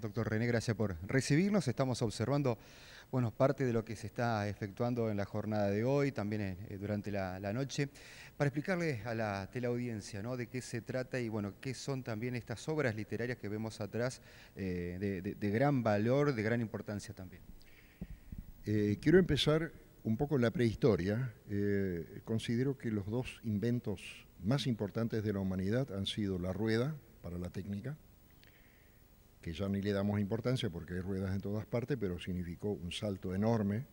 Doctor René, gracias por recibirnos. Estamos observando parte de lo que se está efectuando en la jornada de hoy, también eh, eh, durante la, noche, para explicarles a la teleaudiencia de qué se trata y bueno, qué son también estas obras literarias que vemos atrás eh, de, gran valor, de gran importancia también. quiero empezar un poco en la prehistoria. considero que los dos inventos más importantes de la humanidad han sido la rueda para la técnica, que ya ni le damos importancia porque hay ruedas en todas partes, pero significó un salto enorme,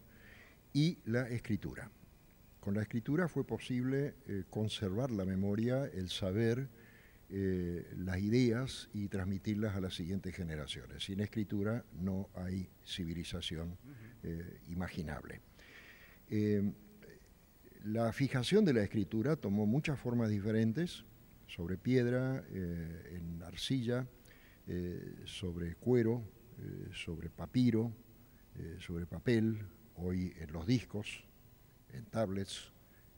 y la escritura. Con la escritura fue posible eh, conservar la memoria, el saber, eh, las ideas y transmitirlas a las siguientes generaciones. Sin escritura no hay civilización eh, imaginable. la fijación de la escritura tomó muchas formas diferentes, sobre piedra, en arcilla, eh, sobre cuero, eh, sobre papiro, eh, sobre papel, hoy en los discos, en tablets,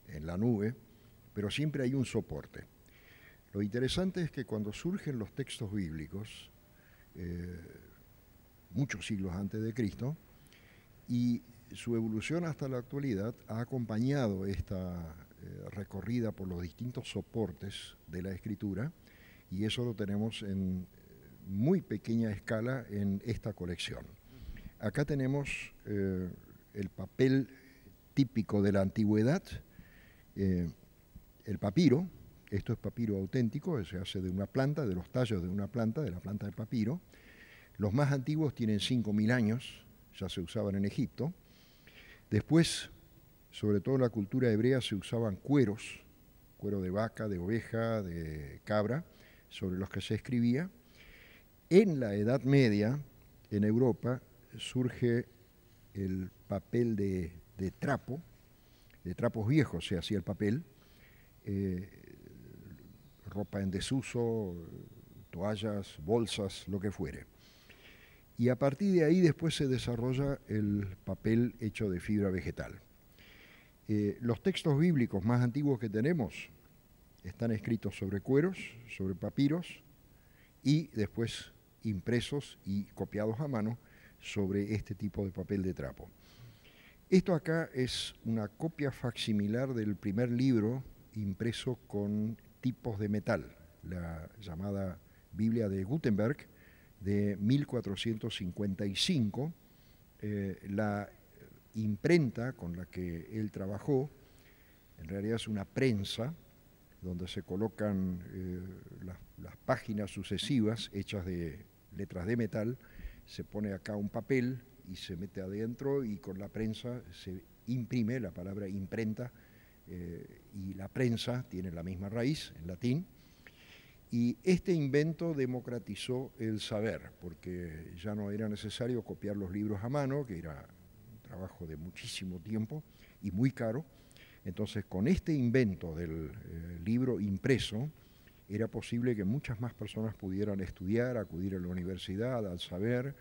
en la nube, pero siempre hay un soporte. Lo interesante es que cuando surgen los textos bíblicos, muchos siglos antes de Cristo, y su evolución hasta la actualidad ha acompañado esta recorrida por los distintos soportes de la escritura y eso lo tenemos en muy pequeña escala en esta colección. Acá tenemos eh, el papel típico de la antigüedad, eh, el papiro, esto es papiro auténtico, se hace de una planta, de los tallos de una planta, de la planta de papiro. Los más antiguos tienen 5.000 años, ya se usaban en Egipto. Después, sobre todo en la cultura hebrea, se usaban cueros, cuero de vaca, de oveja, de cabra, sobre los que se escribía. En la Edad Media, en Europa, surge el papel de, trapo, de trapos viejos se hacía el papel, eh, ropa en desuso, toallas, bolsas, lo que fuere. Y a partir de ahí después se desarrolla el papel hecho de fibra vegetal. Eh, los textos bíblicos más antiguos que tenemos están escritos sobre cueros, sobre papiros, y después impresos y copiados a mano sobre este tipo de papel de trapo. Esto acá es una copia facsimilar del primer libro impreso con tipos de metal, la llamada Biblia de Gutenberg de 1455. Eh, la imprenta con la que él trabajó, en realidad es una prensa, donde se colocan eh, las, páginas sucesivas hechas de letras de metal, se pone acá un papel y se mete adentro y con la prensa se imprime la palabra imprenta eh, y la prensa tiene la misma raíz en latín. Y este invento democratizó el saber, porque ya no era necesario copiar los libros a mano, que era un trabajo de muchísimo tiempo y muy caro, entonces, con este invento del eh, libro impreso, era posible que muchas más personas pudieran estudiar, acudir a la universidad, al saber,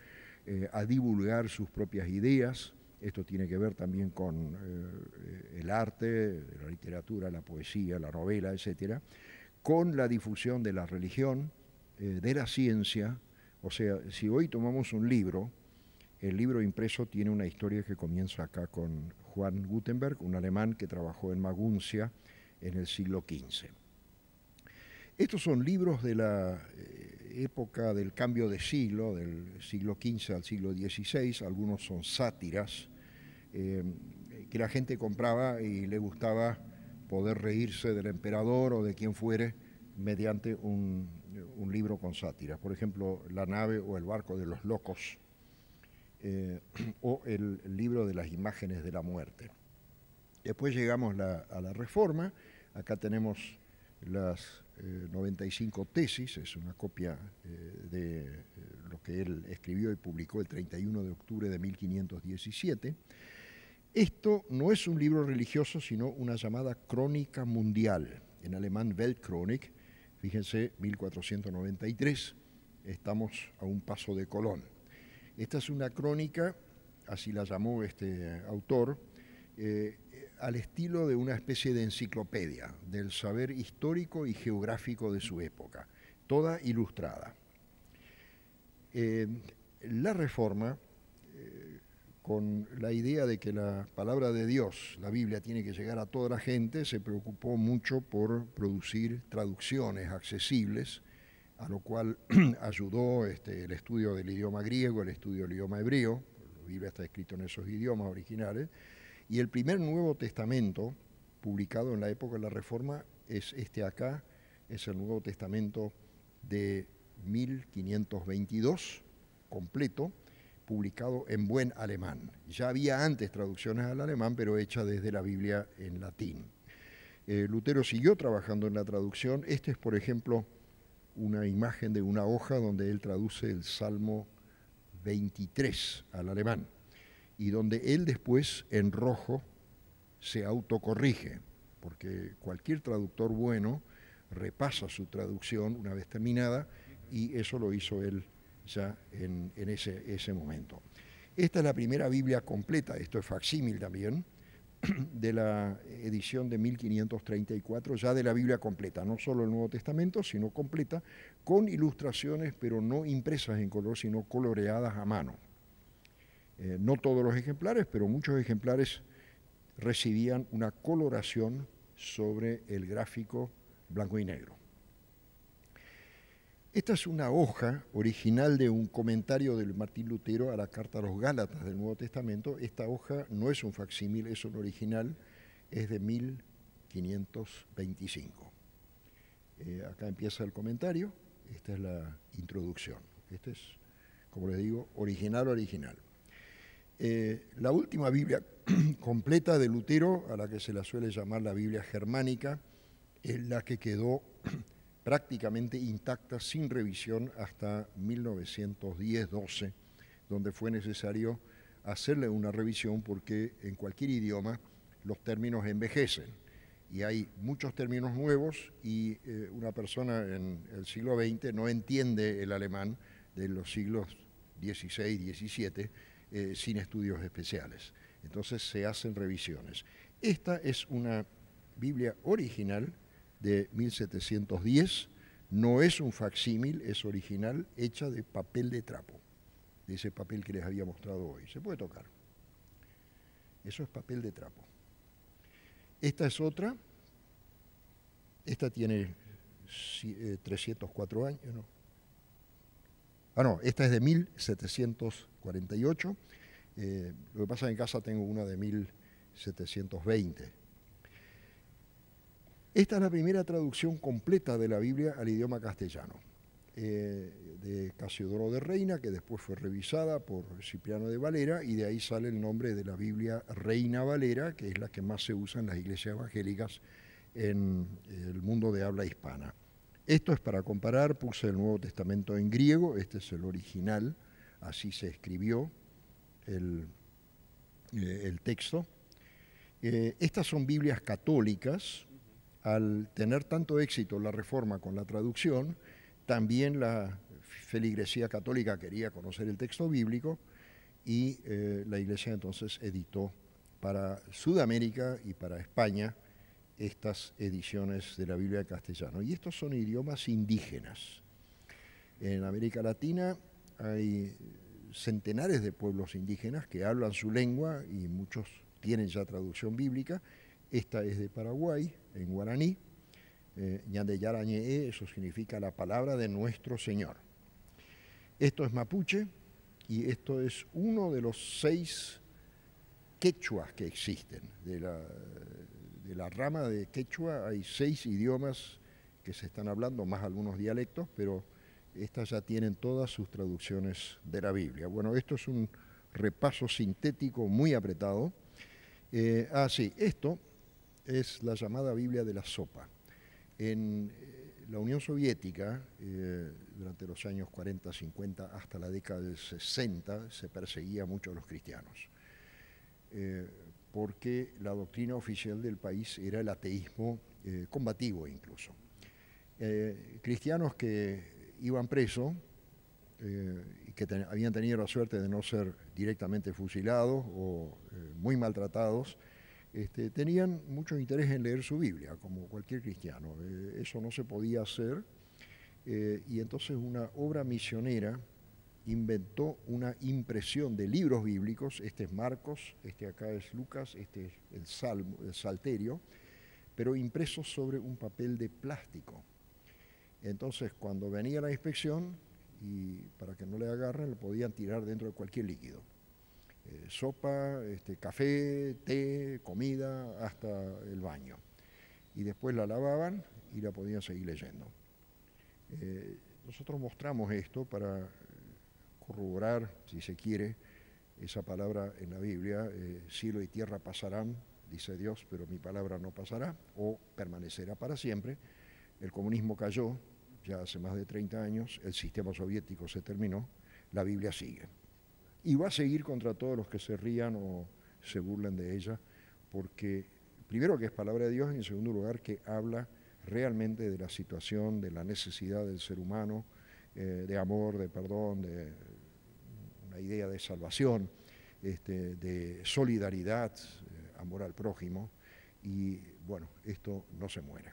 eh, a divulgar sus propias ideas. Esto tiene que ver también con eh, el arte, la literatura, la poesía, la novela, etc. con la difusión de la religión, de la ciencia. O sea, si hoy tomamos un libro, el libro impreso tiene una historia que comienza acá con Juan Gutenberg, un alemán que trabajó en Maguncia en el siglo XV. Estos son libros de la eh, época del cambio de siglo, del siglo XV al siglo XVI, algunos son sátiras, eh, que la gente compraba y le gustaba poder reírse del emperador o de quien fuere mediante un libro con sátiras. Por ejemplo, La nave o el barco de los locos eh, o el libro de las imágenes de la muerte. Después llegamos a la reforma, acá tenemos las 95 eh, tesis, es una copia eh, de lo que él escribió y publicó el 31 de octubre de 1517. Esto no es un libro religioso, sino una llamada crónica mundial, en alemán Weltchronik, fíjense, 1493, estamos a un paso de Colón. Esta es una crónica, así la llamó este autor, eh, al estilo de una especie de enciclopedia del saber histórico y geográfico de su época, toda ilustrada. Eh, la reforma, eh, con la idea de que la palabra de Dios, la Biblia, tiene que llegar a toda la gente, se preocupó mucho por producir traducciones accesibles a lo cual ayudó este, el estudio del idioma griego, el estudio del idioma hebreo, la Biblia está escrito en esos idiomas originales, y el primer Nuevo Testamento, publicado en la época de la Reforma, es este acá, es el Nuevo Testamento de 1522, completo, publicado en buen alemán. Ya había antes traducciones al alemán, pero hechas desde la Biblia en latín. Eh, Lutero siguió trabajando en la traducción. Este es, por ejemplo, una imagen de una hoja donde él traduce el Salmo 23 al alemán y donde él después en rojo se autocorrige, porque cualquier traductor bueno repasa su traducción una vez terminada y eso lo hizo él ya en, ese, ese, momento. Esta es la primera Biblia completa, esto es facsímil también, de la edición de 1534 ya de la Biblia completa, no solo el Nuevo Testamento, sino completa, con ilustraciones, pero no impresas en color, sino coloreadas a mano. Eh, no todos los ejemplares, pero muchos ejemplares recibían una coloración sobre el gráfico blanco y negro. Esta es una hoja original de un comentario de Martín Lutero a la Carta a los Gálatas del Nuevo Testamento. Esta hoja no es un facsímil, es un original, es de 1525. Eh, acá empieza el comentario, esta es la introducción. Este es, como les digo, original, o original. Eh, la última Biblia completa de Lutero, a la que se la suele llamar la Biblia germánica, es la que quedó prácticamente intacta, sin revisión, hasta 1910-12, donde fue necesario hacerle una revisión porque en cualquier idioma los términos envejecen y hay muchos términos nuevos y eh, una persona en el siglo XX no entiende el alemán de los siglos XVI, XVII eh, sin estudios especiales. Entonces se hacen revisiones. Esta es una Biblia original de 1710, no es un facsímil, es original, hecha de papel de trapo, de ese papel que les había mostrado hoy. Se puede tocar. Eso es papel de trapo. Esta es otra. Esta tiene 304 eh, años, ¿no? Ah, no, esta es de 1748. Eh, lo que pasa es que en casa tengo una de 1720 esta es la primera traducción completa de la Biblia al idioma castellano, eh, de Casiodoro de Reina, que después fue revisada por Cipriano de Valera, y de ahí sale el nombre de la Biblia Reina Valera, que es la que más se usa en las iglesias evangélicas en el mundo de habla hispana. Esto es para comparar, puse el Nuevo Testamento en griego, este es el original, así se escribió el, eh, texto. Eh, estas son Biblias católicas, al tener tanto éxito la reforma con la traducción, también la feligresía católica quería conocer el texto bíblico y eh, la iglesia entonces editó para Sudamérica y para España estas ediciones de la Biblia en castellano. Y estos son idiomas indígenas. En América Latina hay centenares de pueblos indígenas que hablan su lengua y muchos tienen ya traducción bíblica. Esta es de Paraguay, en guaraní, eh, yarañe eso significa la palabra de nuestro Señor. Esto es mapuche y esto es uno de los seis quechuas que existen. De la, de la rama de quechua hay seis idiomas que se están hablando, más algunos dialectos, pero estas ya tienen todas sus traducciones de la Biblia. Bueno, esto es un repaso sintético muy apretado. Eh, ah, sí, esto es la llamada Biblia de la sopa. En eh, la Unión Soviética, eh, durante los años 40, 50, hasta la década del 60, se perseguía mucho a los cristianos, eh, porque la doctrina oficial del país era el ateísmo combativo incluso. cristianos que iban presos y que habían tenido la suerte de no ser directamente fusilados o muy maltratados, este, tenían mucho interés en leer su Biblia, como cualquier cristiano. Eh, eso no se podía hacer. Eh, y entonces una obra misionera inventó una impresión de libros bíblicos. Este es Marcos, este acá es Lucas, este es el, Salmo, el Salterio, pero impresos sobre un papel de plástico. Entonces, cuando venía la inspección, y para que no le agarren, lo podían tirar dentro de cualquier líquido. Eh, sopa, este, café, té, comida, hasta el baño. Y después la lavaban y la podían seguir leyendo. Eh, nosotros mostramos esto para eh, corroborar, si se quiere, esa palabra en la Biblia, cielo y tierra pasarán, dice Dios, pero mi palabra no pasará o permanecerá para siempre. El comunismo cayó ya hace más de 30 años, el sistema soviético se terminó, la Biblia sigue y va a seguir contra todos los que se rían o se burlen de ella, porque primero que es palabra de Dios y en segundo lugar que habla realmente de la situación, de la necesidad del ser humano, eh, de amor, de perdón, de una idea de salvación, este, de solidaridad, eh, amor al prójimo, y bueno, esto no se muere.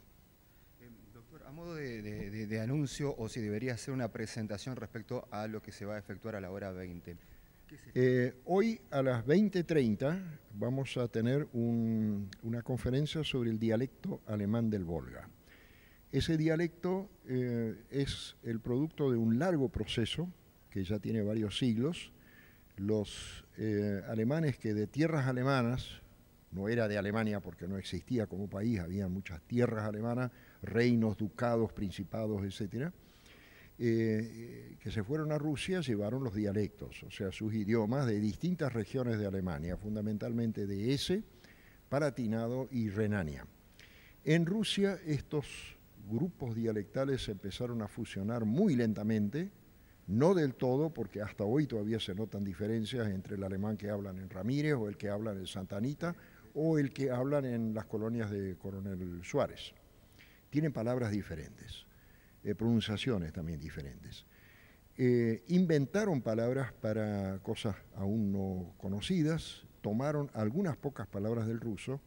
Em, doctor, A modo de, de, anuncio, o si debería hacer una presentación respecto a lo que se va a efectuar a la hora 20. Eh, hoy a las 20.30 vamos a tener una conferencia sobre el dialecto alemán del Volga. Ese dialecto eh, es el producto de un largo proceso que ya tiene varios siglos. Los eh, alemanes que de tierras alemanas, no era de Alemania porque no existía como país, había muchas tierras alemanas, reinos, ducados, principados, etcétera, eh, que se fueron a Rusia llevaron los dialectos, o sea, sus idiomas de distintas regiones de Alemania, fundamentalmente de Ese, Palatinado y Renania. En Rusia estos grupos dialectales empezaron a fusionar muy lentamente, no del todo, porque hasta hoy todavía se notan diferencias entre el alemán que hablan en Ramírez o el que hablan en Santanita o el que hablan en las colonias de Coronel Suárez. Tienen palabras diferentes. Eh, pronunciaciones también diferentes. Eh, inventaron palabras para cosas aún no conocidas, tomaron algunas pocas palabras del ruso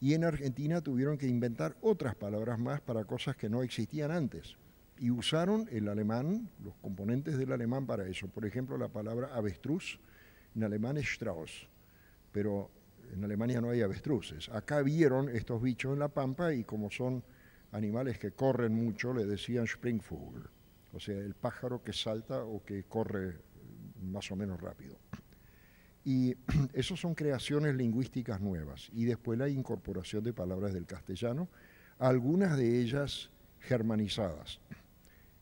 y en Argentina tuvieron que inventar otras palabras más para cosas que no existían antes. Y usaron el alemán, los componentes del alemán para eso. Por ejemplo, la palabra avestruz en alemán es Strauss, pero en Alemania no hay avestruces. Acá vieron estos bichos en la pampa y como son animales que corren mucho le decían Springfugl, o sea, el pájaro que salta o que corre eh, más o menos rápido. Y esas son creaciones lingüísticas nuevas. Y después la incorporación de palabras del castellano, algunas de ellas germanizadas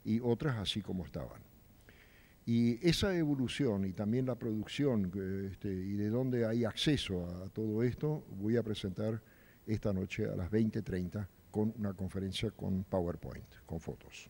y otras así como estaban. Y esa evolución y también la producción eh, este, y de dónde hay acceso a todo esto, voy a presentar esta noche a las 20.30 con una conferencia con PowerPoint, con fotos.